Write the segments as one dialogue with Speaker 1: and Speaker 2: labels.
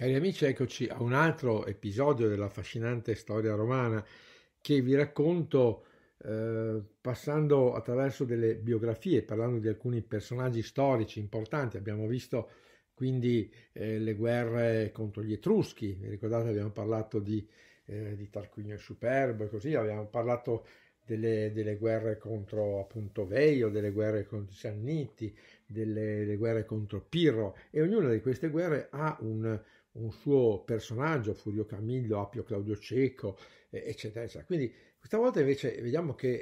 Speaker 1: Cari amici, eccoci a un altro episodio della dell'affascinante storia romana che vi racconto eh, passando attraverso delle biografie, parlando di alcuni personaggi storici importanti. Abbiamo visto quindi eh, le guerre contro gli Etruschi, vi ricordate abbiamo parlato di, eh, di Tarquinio Superbo e così, abbiamo parlato delle, delle, guerre contro appunto Veio, delle guerre contro i Sanniti, delle, delle guerre contro Pirro e ognuna di queste guerre ha un un suo personaggio, Furio Camillo, Appio Claudio Cieco, eccetera, eccetera. Quindi questa volta invece vediamo che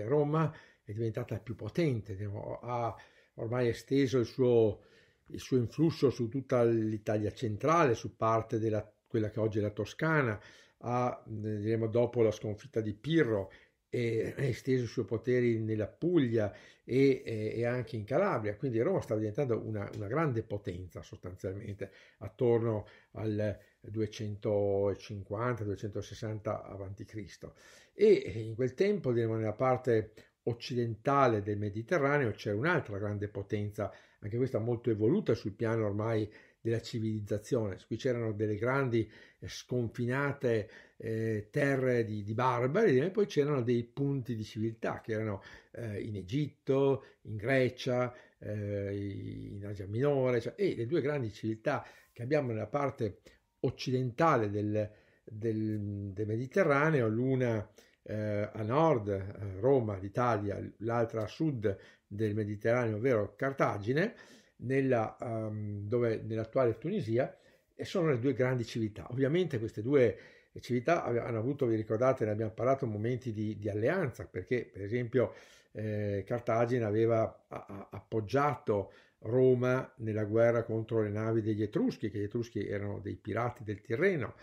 Speaker 1: eh, Roma è diventata più potente, diciamo, ha ormai esteso il suo, il suo influsso su tutta l'Italia centrale, su parte della quella che oggi è la Toscana, ha, diremo, dopo la sconfitta di Pirro, e ha esteso i suoi poteri nella Puglia e, e, e, anche in Calabria, quindi Roma sta diventando una, una grande potenza sostanzialmente attorno al 250-260 a.C. E in quel tempo, nella parte occidentale del Mediterraneo c'era un'altra grande potenza, anche questa molto evoluta sul piano ormai della civilizzazione, Qui c'erano delle grandi eh, sconfinate eh, terre di, di, barbari e poi c'erano dei punti di civiltà che erano eh, in Egitto, in Grecia, eh, in Asia Minore cioè, e le due grandi civiltà che abbiamo nella parte occidentale del, del, del Mediterraneo, l'una eh, a nord, eh, Roma, l'Italia, l'altra a sud del Mediterraneo, ovvero Cartagine, nella, um, dove, nell'attuale Tunisia e sono le due grandi civiltà. Ovviamente queste due civiltà hanno avuto, vi ricordate, ne abbiamo parlato, momenti di, di alleanza, perché per esempio eh, Cartagine aveva a, a, appoggiato Roma nella guerra contro le navi degli Etruschi, che gli Etruschi erano dei pirati del Tirreno.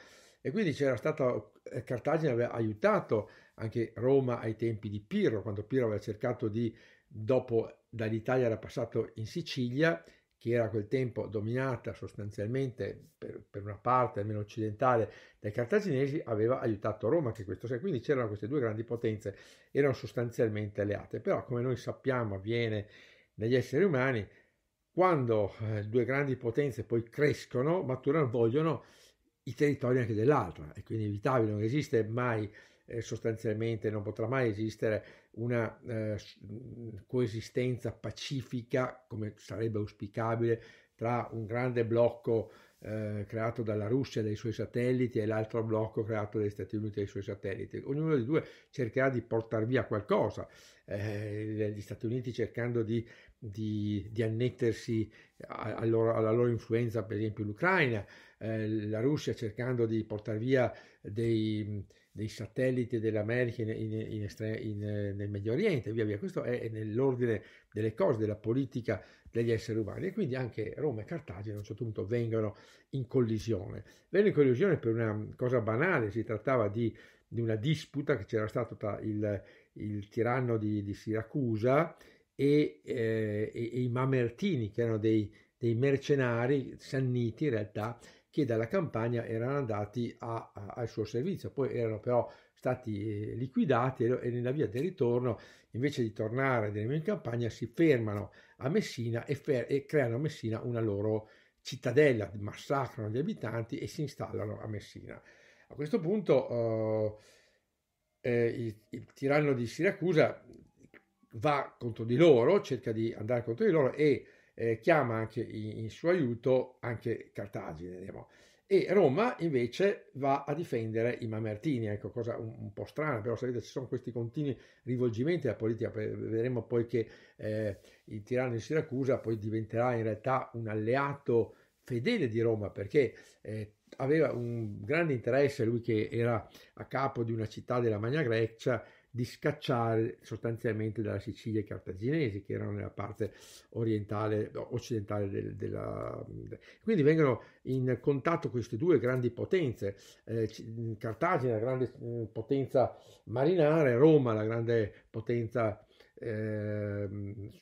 Speaker 1: E quindi c'era stata, eh, Cartagine aveva aiutato anche Roma ai tempi di Pirro, quando Pirro aveva cercato di dopo dall'Italia era passato in Sicilia, che era a quel tempo dominata sostanzialmente per, per una parte almeno occidentale dai cartaginesi, aveva aiutato Roma, che questo, quindi c'erano queste due grandi potenze, erano sostanzialmente alleate. Però, come noi sappiamo, avviene negli esseri umani, quando eh, due grandi potenze poi crescono, maturano, vogliono i territori anche dell'altra, e quindi è inevitabile, non esiste mai eh, sostanzialmente non potrà mai esistere una eh, mm, coesistenza pacifica come sarebbe auspicabile tra un grande blocco eh, creato dalla Russia e dai suoi satelliti e l'altro blocco creato dagli Stati Uniti e dai suoi satelliti. Ognuno dei due cercherà di portare via qualcosa, eh, gli Stati Uniti cercando di, di, di annettersi a, a loro, alla loro influenza, per esempio l'Ucraina, eh, la Russia cercando di portare via dei dei satelliti dell'America in, in, estre, in, nel Medio Oriente via via. Questo è nell'ordine delle cose, della politica degli esseri umani e quindi anche Roma e Cartagine a un certo punto vengono in collisione. Vengono in collisione per una cosa banale, si trattava di, di una disputa che c'era stata tra il, il tiranno di, di Siracusa e, eh, e, e, i Mamertini, che erano dei, dei mercenari sanniti in realtà, che dalla campagna erano andati a, a, al suo servizio, poi erano però stati eh, liquidati e nella via del ritorno, invece di tornare in campagna, si fermano a Messina e, fer- e creano a Messina una loro cittadella, massacrano gli abitanti e si installano a Messina. A questo punto eh, eh il, il tiranno di Siracusa va contro di loro, cerca di andare contro di loro e eh, chiama anche in, in, suo aiuto anche Cartagine. Diciamo. E Roma invece va a difendere i Mamertini, ecco cosa un, un, po' strana, però sapete ci sono questi continui rivolgimenti alla politica, vedremo poi che eh, il tiranno di Siracusa poi diventerà in realtà un alleato fedele di Roma perché eh, aveva un grande interesse, lui che era a capo di una città della Magna Grecia, di scacciare sostanzialmente dalla Sicilia i cartaginesi che erano nella parte orientale, occidentale del, della... Quindi vengono in contatto queste due grandi potenze, eh, Cartagine, la grande mm, potenza marinare, Roma, la grande potenza eh,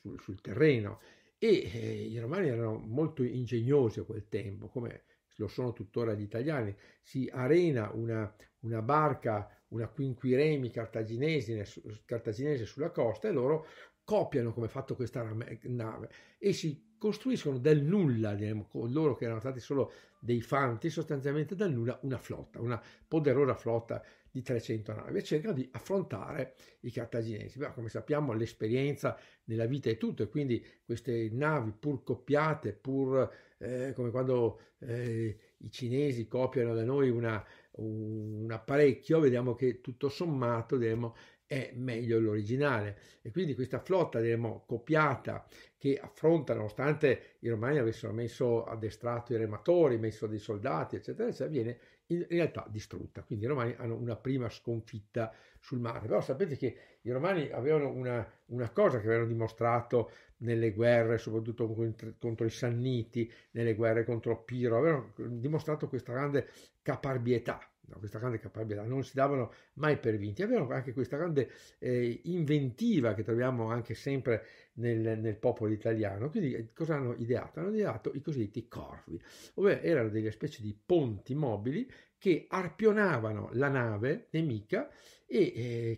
Speaker 1: sul, sul terreno. E eh, i romani erano molto ingegnosi a quel tempo, come lo sono tuttora gli italiani. Si arena una, una barca una quinquiremi cartaginese, cartaginese sulla costa e loro copiano come fatto questa nave e si costruiscono dal nulla, diciamo, loro che erano stati solo dei fanti, sostanzialmente dal nulla una flotta, una poderosa flotta di 300 navi e cercano di affrontare i cartaginesi. Ma come sappiamo l'esperienza nella vita è tutto e quindi queste navi pur copiate, pur eh, come quando eh, i cinesi copiano da noi una, un apparecchio, vediamo che tutto sommato diremo è meglio l'originale e quindi questa flotta diremo copiata che affronta nonostante i romani avessero messo addestrato i rematori, messo dei soldati eccetera eccetera viene in realtà distrutta quindi i romani hanno una prima sconfitta sul mare però sapete che i romani avevano una, una cosa che avevano dimostrato nelle guerre, soprattutto contro, i Sanniti, nelle guerre contro Piro, avevano eh, dimostrato questa grande caparbietà, no, questa grande caparbietà, non si davano mai per vinti, avevano anche questa grande eh, inventiva che troviamo anche sempre nel, nel, popolo italiano. Quindi eh, cosa hanno ideato? Hanno ideato i cosiddetti corvi, ovvero erano delle specie di ponti mobili che arpionavano la nave nemica e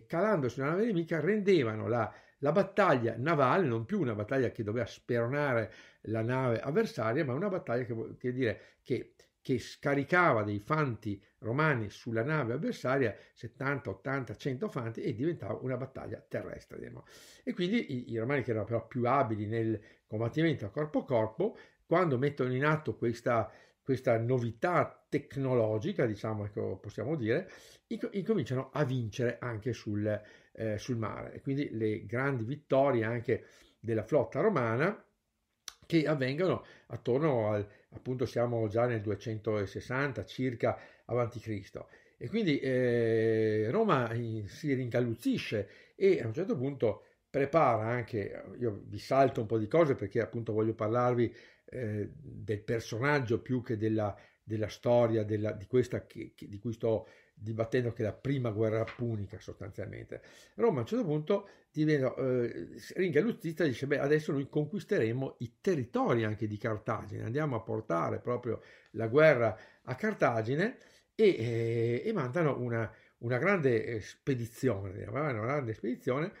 Speaker 1: eh, calando sulla nave nemica rendevano la, la, battaglia navale non più una battaglia che doveva speronare la nave avversaria, ma una battaglia che, che, dire, che, che scaricava dei fanti romani sulla nave avversaria, 70, 80, 100 fanti, e diventava una battaglia terrestre. Diciamo. E quindi i, i romani che erano però più abili nel combattimento a corpo a corpo, quando mettono in atto questa questa novità tecnologica, diciamo, ecco, possiamo dire, incominciano a vincere anche sul, eh, sul mare. E quindi le grandi vittorie anche della flotta romana che avvengono attorno al, appunto siamo già nel 260 circa avanti Cristo. E quindi eh, Roma si rincalluzzisce e a un certo punto prepara anche, io vi salto un po' di cose perché appunto voglio parlarvi eh, del personaggio più che della, della storia della, di questa che, che, di cui sto dibattendo che è la prima guerra punica sostanzialmente. Roma a un certo punto diventa, eh, ringa Luzzita dice beh adesso noi conquisteremo i territori anche di Cartagine, andiamo a portare proprio la guerra a Cartagine e, eh, e mandano una, una grande eh, spedizione, una grande spedizione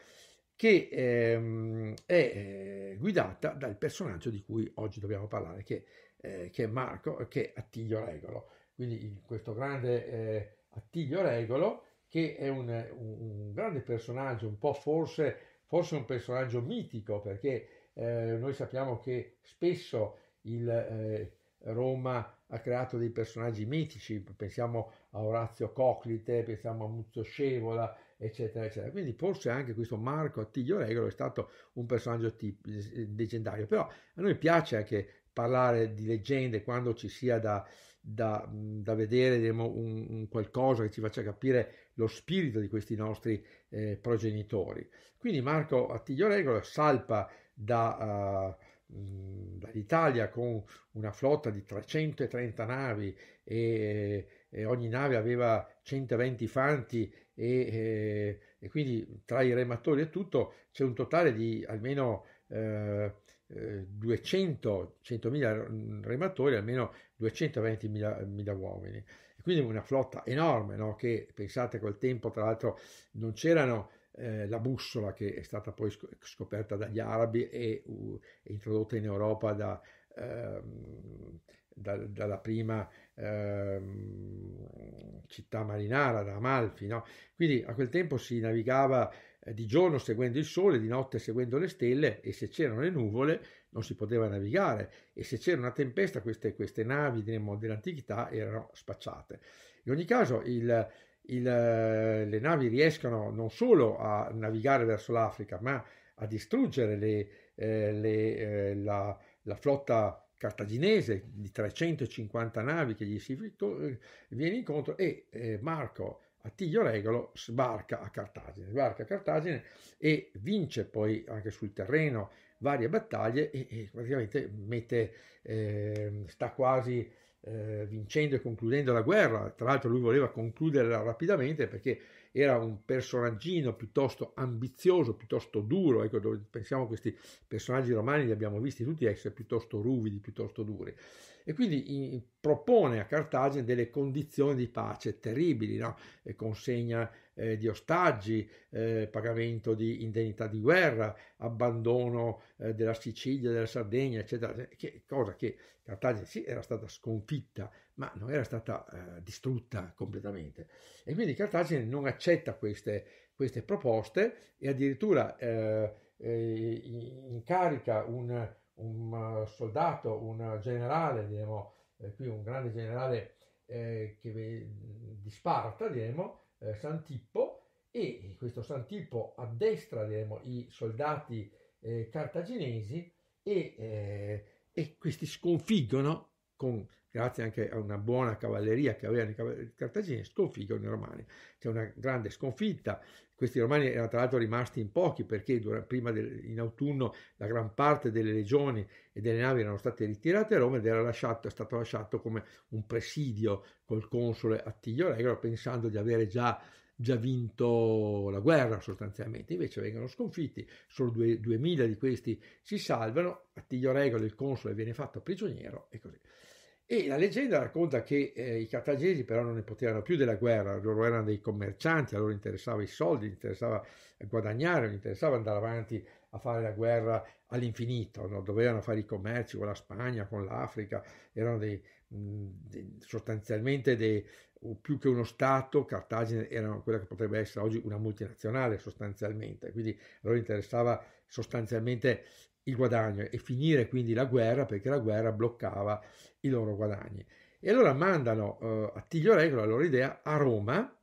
Speaker 1: che ehm, è eh, guidata dal personaggio di cui oggi dobbiamo parlare, che, eh, che è Marco, eh, che è Attilio Regolo. Quindi questo grande eh, Attilio Regolo, che è un, un, grande personaggio, un po' forse, forse un personaggio mitico, perché eh, noi sappiamo che spesso il, eh, Roma ha creato dei personaggi mitici, pensiamo a Orazio Coclite, pensiamo a Muzio Scevola, eccetera, eccetera. Quindi forse anche questo Marco Attilio Regolo è stato un personaggio tip- eh, leggendario, però a noi piace anche parlare di leggende quando ci sia da, da, da vedere diciamo, un, un, qualcosa che ci faccia capire lo spirito di questi nostri eh, progenitori. Quindi Marco Attilio Regolo salpa da... Uh, dall'Italia con una flotta di 330 navi e eh, ogni nave aveva 120 fanti e, eh, e, quindi tra i rematori e tutto c'è un totale di almeno eh, 200 eh, mm, rematori, almeno 220.000 uomini. E quindi una flotta enorme, no? che pensate quel tempo, tra l'altro non c'erano eh, la bussola che è stata poi scoperta dagli arabi e uh, introdotta in Europa da, ehm, dalla prima Ehm, città marinara, da Amalfi. No? Quindi a quel tempo si navigava eh, di giorno seguendo il sole, di notte seguendo le stelle e se c'erano le nuvole non si poteva navigare e se c'era una tempesta queste, queste navi dell'antichità erano spacciate. In ogni caso il, il, le navi riescono non solo a navigare verso l'Africa ma a distruggere le, eh, le, eh, la, la, flotta cartaginese di 350 navi che gli si eh, viene incontro e eh, Marco Attilio Regolo sbarca a Cartagine, sbarca a Cartagine e vince poi anche sul terreno varie battaglie e, e praticamente mette, eh, sta quasi eh, vincendo e concludendo la guerra. Tra l'altro lui voleva concluderla rapidamente perché era un personaggino piuttosto ambizioso, piuttosto duro, ecco, pensiamo a questi personaggi romani li abbiamo visti tutti essere piuttosto ruvidi, piuttosto duri, e quindi in, propone a Cartagine delle condizioni di pace terribili, no? e consegna eh, di ostaggi, eh, pagamento di indennità di guerra, abbandono eh, della Sicilia, della Sardegna, eccetera, eh, che, cosa che Cartagine sì era stata sconfitta, ma non era stata eh, distrutta completamente. E quindi Cartagine non accetta queste, queste proposte e addirittura eh, incarica un, un, soldato, un generale, diremo, qui un grande generale che di Sparta, diremo, eh, Santippo e questo Santippo addestra diremo, i soldati eh, cartaginesi e, eh, e questi sconfiggono con, grazie anche a una buona cavalleria che avevano i cartagini, sconfiggono i romani. C'è una grande sconfitta. Questi romani erano tra l'altro rimasti in pochi perché prima del, in autunno la gran parte delle legioni e delle navi erano state ritirate a Roma ed era lasciato, è stato lasciato come un presidio col console Attilio Regolo pensando di avere già già vinto la guerra sostanzialmente, invece vengono sconfitti, solo 2000 di questi si salvano, Attilio Regolo, il console, viene fatto prigioniero e così. E la leggenda racconta che eh, i cartagesi però non ne potevano più della guerra, loro erano dei commercianti, a loro interessava i soldi, interessava guadagnare, non interessava andare avanti a fare la guerra all'infinito, no? dovevano fare i commerci con la Spagna, con l'Africa, erano dei, mh, sostanzialmente dei, più che uno Stato, Cartagine era quella che potrebbe essere oggi una multinazionale sostanzialmente, quindi a loro interessava sostanzialmente il guadagno e finire quindi la guerra perché la guerra bloccava i loro guadagni. E allora mandano eh, Attilio Regolo, la loro idea, a Roma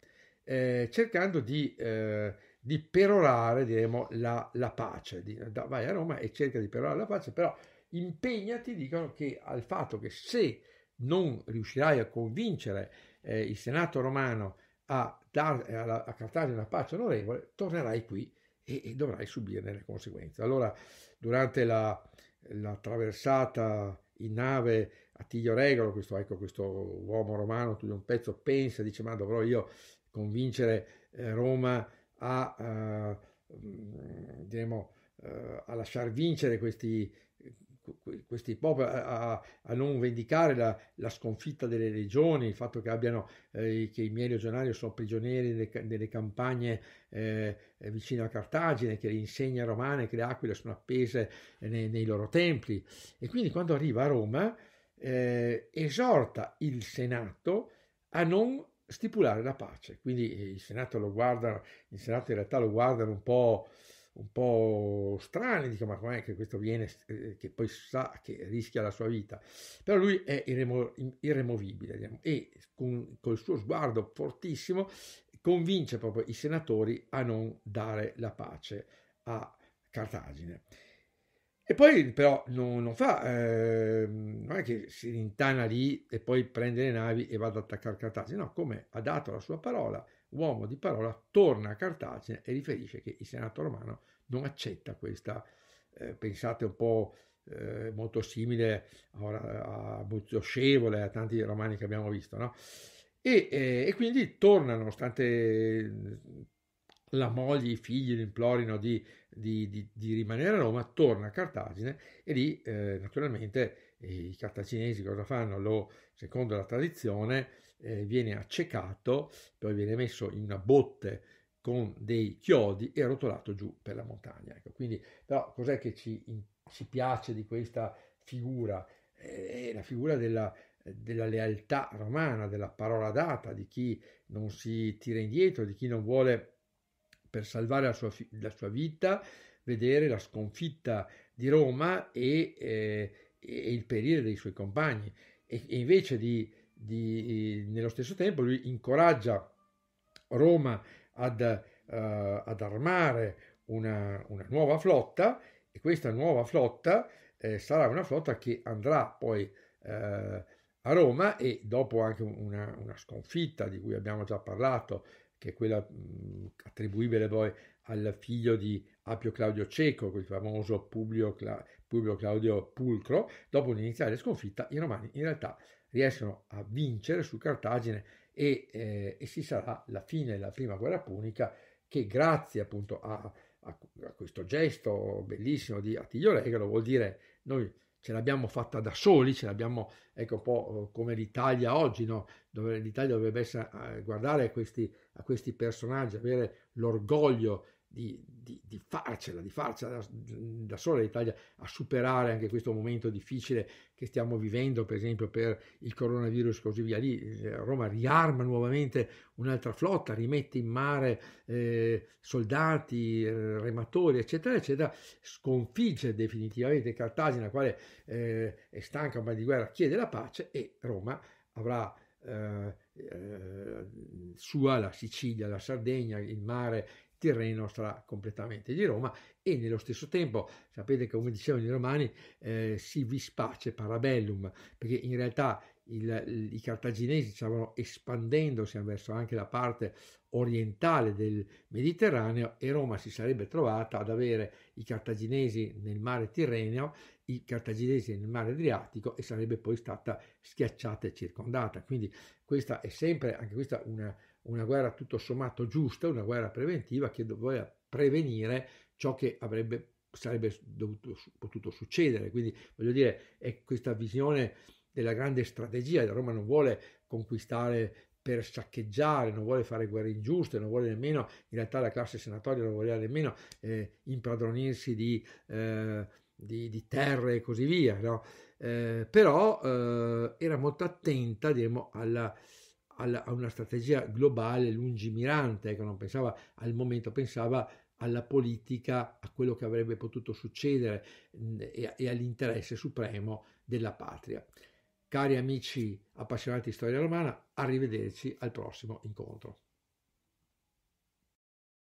Speaker 1: eh, cercando di, eh, di, perorare diremo, la, la pace. Di, vai a Roma e cerca di perorare la pace, però impegnati, dicono che al fatto che se non riuscirai a convincere eh, il Senato romano a, dar, a, a Cartagine una pace onorevole, tornerai qui e, e dovrai subirne le conseguenze. Allora, durante la, la traversata in nave Attilio Regolo, questo, ecco, questo uomo romano, tu un pezzo pensa, dice ma dovrò io convincere eh, Roma a, eh, mm, diremo, eh, a lasciar vincere questi, questi popoli a, a, non vendicare la, la, sconfitta delle regioni, il fatto che, abbiano, eh, che i miei regionari sono prigionieri nelle, nelle campagne eh, vicino a Cartagine, che le insegne romane, che le aquile sono appese eh, nei, nei loro templi. E quindi quando arriva a Roma eh, esorta il Senato a non stipulare la pace. Quindi eh, il Senato lo guarda, il Senato in realtà lo guardano un po' un po' strane, dico ma com'è che questo viene, eh, che poi sa che rischia la sua vita, però lui è irremo, irremovibile diciamo, e con, col suo sguardo fortissimo convince proprio i senatori a non dare la pace a Cartagine. E poi però non, non fa, eh, non è che si rintana lì e poi prende le navi e va ad attaccare Cartagine, no, come ha dato la sua parola, uomo di parola, torna a Cartagine e riferisce che il Senato romano non accetta questa, eh, pensate un po' eh, molto simile a, a Scevole, a tanti romani che abbiamo visto, no? E, eh, e quindi torna, nonostante mm, la moglie, i figli lo implorino di, di, di, di, rimanere a Roma, torna a Cartagine e lì eh, naturalmente i cartacinesi cosa fanno? Lo, secondo la tradizione, eh, viene accecato, poi viene messo in una botte con dei chiodi e rotolato giù per la montagna. Ecco, quindi, però, cos'è che ci, in, ci piace di questa figura? Eh, è la figura della, della lealtà romana, della parola data, di chi non si tira indietro, di chi non vuole per salvare la sua, la sua vita vedere la sconfitta di Roma e eh, e il perire dei suoi compagni e, e invece di, di, nello stesso tempo lui incoraggia Roma ad, uh, ad armare una, una, nuova flotta e questa nuova flotta eh, sarà una flotta che andrà poi eh, a Roma e dopo anche una, una, sconfitta di cui abbiamo già parlato, che è quella mh, attribuibile poi al figlio di Appio Claudio Cieco, quel famoso Publio Claudio Publio Claudio Pulcro, dopo un'iniziale sconfitta, i Romani in realtà riescono a vincere su Cartagine e, eh, e si sarà la fine della prima guerra punica che grazie appunto a, a, a questo gesto bellissimo di Attilio Regalo vuol dire noi ce l'abbiamo fatta da soli, ce l'abbiamo, ecco un po' come l'Italia oggi, no? dove l'Italia dovrebbe essere, eh, guardare a questi, a questi personaggi, avere l'orgoglio di, di, di farcela, di farcela da, da sola l'Italia a superare anche questo momento difficile che stiamo vivendo, per esempio per il coronavirus e così via. Lì eh, Roma riarma nuovamente un'altra flotta, rimette in mare eh, soldati, eh, rematori, eccetera, eccetera, sconfigge definitivamente Cartagine, la quale eh, è stanca ormai di guerra, chiede la pace e Roma avrà eh, eh sua la Sicilia, la Sardegna, il mare, Tirreno sarà completamente di Roma e nello stesso tempo sapete che come dicevano i romani eh, si vispace parabellum perché in realtà il, i cartaginesi stavano espandendosi verso anche la parte orientale del Mediterraneo e Roma si sarebbe trovata ad avere i cartaginesi nel mare Tirreno, i cartaginesi nel mare Adriatico e sarebbe poi stata schiacciata e circondata. Quindi questa è sempre anche questa una una guerra tutto sommato giusta, una guerra preventiva che doveva prevenire ciò che avrebbe, sarebbe dovuto, potuto succedere. Quindi voglio dire, è questa visione della grande strategia, la Roma non vuole conquistare per saccheggiare, non vuole fare guerre ingiuste, non vuole nemmeno, in realtà la classe senatoria non voleva nemmeno eh, impadronirsi di, eh, di, di, terre e così via, no? eh, però eh, era molto attenta diremo, alla, alla, a una strategia globale lungimirante, ecco, non pensava al momento, pensava alla politica, a quello che avrebbe potuto succedere mm, e, e all'interesse supremo della patria. Cari amici appassionati di storia romana, arrivederci al prossimo incontro.